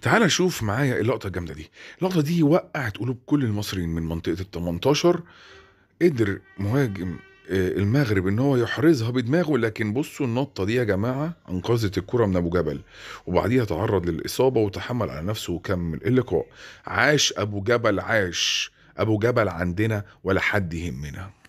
تعال شوف معايا اللقطه الجامده دي اللقطه دي وقعت قلوب كل المصريين من منطقه ال 18 قدر مهاجم آه، المغرب ان هو يحرزها بدماغه لكن بصوا النطه دي يا جماعه انقذت الكره من ابو جبل وبعديها تعرض للاصابه وتحمل على نفسه وكمل اللقاء عاش ابو جبل عاش ابو جبل عندنا ولا حد يهمنا